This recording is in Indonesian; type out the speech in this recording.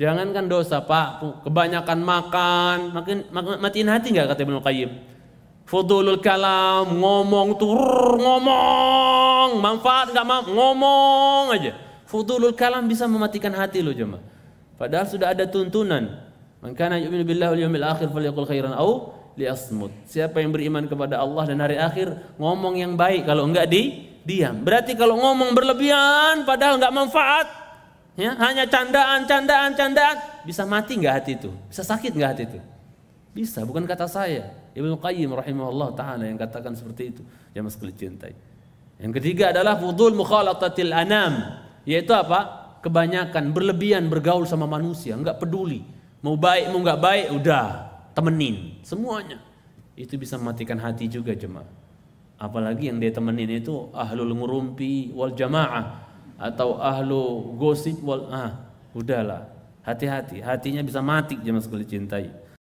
Jangankan dosa pak, kebanyakan makan, makin matiin hati nggak kata Ibnu Qayyim. Fudulul kalam, ngomong tur, ngomong, manfaat nggak mau, ngomong aja. Fudulul kalam bisa mematikan hati lo cuma. Padahal sudah ada tuntunan. Maka yu'minu billahi wal yawmil akhir falyaqul khairan au liasmut. Siapa yang beriman kepada Allah dan hari akhir, ngomong yang baik kalau enggak di diam. Berarti kalau ngomong berlebihan padahal enggak manfaat, ya hanya candaan, candaan, candaan, bisa mati nggak hati itu? Bisa sakit nggak hati itu? Bisa, bukan kata saya. Ibnu Qayyim rahimahullah taala yang katakan seperti itu. Jangan mas cintai. Yang ketiga adalah fudul mukhalatatil anam, yaitu apa? Kebanyakan berlebihan bergaul sama manusia, nggak peduli. Mau baik mau nggak baik, udah temenin semuanya. Itu bisa mematikan hati juga jemaah. Apalagi yang dia temenin itu ahlul ngurumpi wal jamaah atau ahlu gosip wal ah udahlah hati-hati hatinya bisa mati jemaah sekali cintai